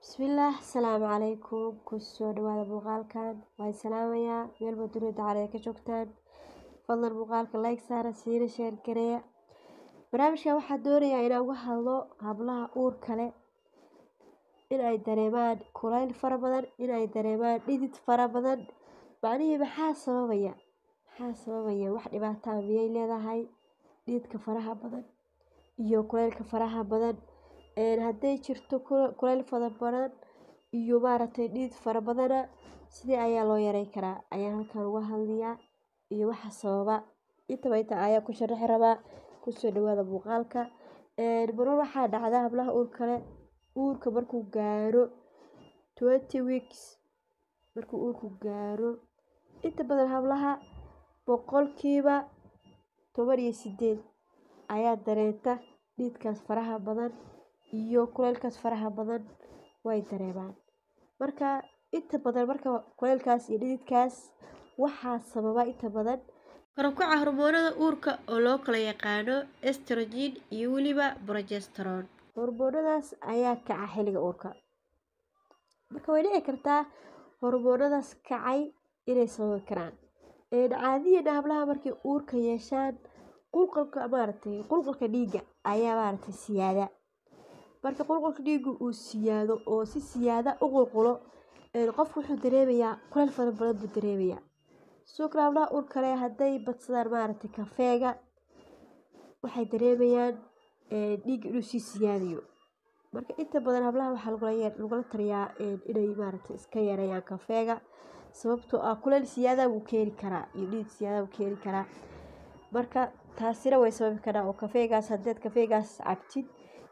bismillah asalaamu calaykum kusoo dhawaada muuqaalkan waan salaamayaa meelba baa duniya ka joogtaan fadlan muuqaalka like saara siina sheer gareeya barnaamijkan waxaa doonayaa inaan uga hadlo hablaha uur kale in ay dareemaan kulayl fara badan in ay dareemaan dhidid fara badan macnihii maxaa sababaya maxaa sababaya wax dhibaataa miyay leedahay dhididka faraha badan iyo kulaylka faraha badan haday jirto kuleel fara badan iyo maaragtay dhiid fara badana sidee ayaa loo yareyn karaa ayaa halkan uga hadlayaa iyo waxa sababa intaba intaa ayaa ku sharaxi rabaa kusoo dhawaada muuqaalka marmar waxaa dhacda hablaha uurka leh uurka markuu gaaro twenty weeks markuu uurku gaaro inta badan hablaha boqolkiiba toban iyo sideed ayaa dareenta dhiidkaas faraha badan iyo kuleylkas faraha badan way dareemaan marka inta badan marka kuleylkaas iyo dhididkaas waxaa sababa inta badan karukaca hormoonada uurka oo loo kala yaqaano estrogen iyo weliba brogesteron hormoonadaas ayaa kaca xilliga uurka marka way dhici kartaa hormoonadaas kacay inay sababi karaan caadiyana hablaha markay uurka yeeshaan qulqalka maaragtay qulqalka dhiigga ayaa maaragtay siyaada marka qulqulka dhiigu uu siyaado oo si siyaada u qulqulo qofku wuxuu dareemayaa kuleel fara badan buu dareemayaa sukraabna ur kale hadday badsadaan maaragtay kafeega waxay dareemayaan dhiigga inuu sii siyaadayo marka inta badan hablaha waxaa lagula lagula inay maaragtay iska yareeyaan kafeega sababtoo ah kuleel siyaadaha wuu keeni karaa iyo dhiig siyaadaha wuu keeni karaa marka taasina way sababi karaa oo kafeegaas haddaad kafeegaas cabtid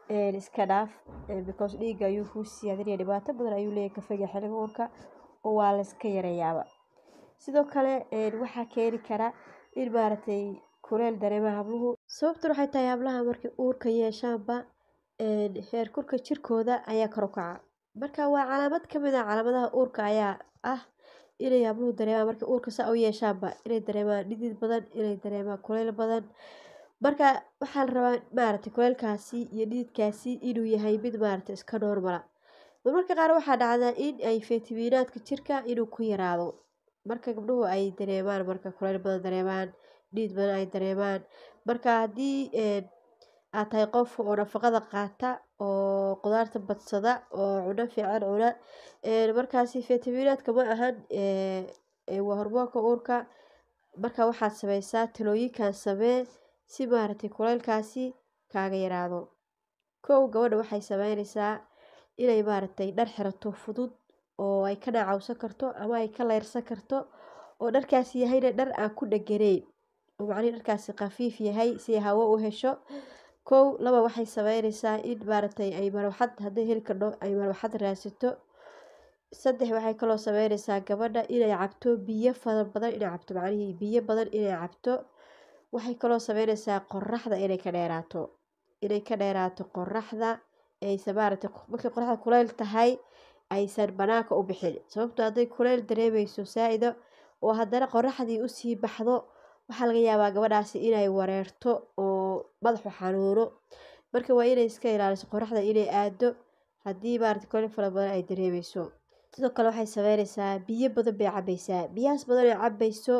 iska dhaaf eh, because dhiiga ayuu kuu dhibaato badan ayuu leeyahy kafeyga xiliga uurka oo waa layska iska yareeyaaba sidoo kale waxaa keeni kara in maaragtay kuleel dareema habluhu sababtu waxay tahay hablaha markay uurka yeeshaanba heer kurka jirkooda ayaa kor u kaca marka waa calaamad kamid a ah calaamadaha uurka ayaa ah inay habluhu dareemaan markay uurka saa u yeeshaanba inay dareemaan dhidid badan inay dareemaan kuleyl badan marka waxaa rabaa maaragtay kuleelkaasi iyo dhiidkaasi inuu yahay mid maaragtay iska noormala ah. marmarka qaar waxaa dhacdaa in ay feetiminaadka jirka inuu ku yaraado marka gabdhuhu ay dareemaan marka kuleyl badan dareemaan dhiid badan ay dareemaan marka haddii eh, aad tahay qof oo nafaqada qaata oo qudaarta badsada oo cuno fiican cuna eh, markaasi feetiminaadka ma ahan eh, waa hormoonka uurka marka waxaad sameysaa talooyinkaa samee si maaragtay kulaylkaasi kaaga yaraado kow gabadha waxay sameyneysaa inay maaragtay dhar xirato fudud oo ay ka dhacawsan karto ama ay ka leyrsan karto oo dharkaasi yahayna dhar aan ku dheganayn oo macnihi dharkaasi khafiif yahay si hawo u hesho kow laba waxay sameyneysaa in maaragtay ay marwaxad hadday heli kardho ay marwaxad raadsato saddex waxay kaloo sameyneysaa gabadha inay cabto biyo fara badan inay cabto macnihii biyo badan inay cabto waxay kaloo sameyneysaa qoraxda inay ka dheeraato inay ka dheeraato qoraxda aysa maarata markay qoraxda kuleyl tahay aysan banaanka u bixin sababtoo ah hadday kuleyl dareemeyso saa-ido oo haddana qoraxdii usii baxdo waxaa laga yaabaa gabadhaasi inay wareerto oo madaxu xanuuno marka waa inay iska ilaaliso qoraxda inay aado haddii maaragtay kuleyl fala badan ay dareemeyso sidoo kale waxay sameyneysaa biyo badan bay cabaysaa biyahaas badan ay cabayso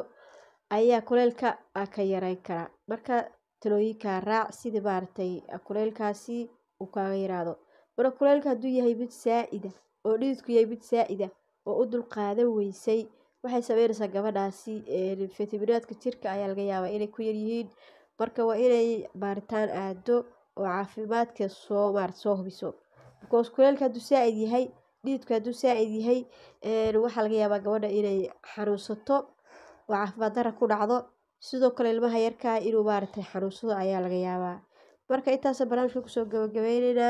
ayaa kuleelka ah ka yareyn kara marka talooyinka raac sidii maaragtay ah kuleelkaasi uu kaaga yaraado marka kuleylka hadduu yahay mid saa-ida ah, oo dhididku yahay mid saa-ida oo u dulqaadan weysay waxay sameynaysaa gabadhaasi fitamiinaadka jirka ayaa laga yaabaa inay ku yaryihiin marka waa inay baaritaan aado oo caafimaadka soo maar soo hubiso bikoos kuleelka hadduu saa-id yahay dhididku hadduu saa-id yahay waxaa laga yaabaa gabadha inay xanuunsato oo caafimaad darro ku dhacdo sidoo kale ilmaha yarka ah inuu maaragtay xanuunsado ayaa laga yaabaa marka intaasa banaamijka kusoo gabagabeyneyna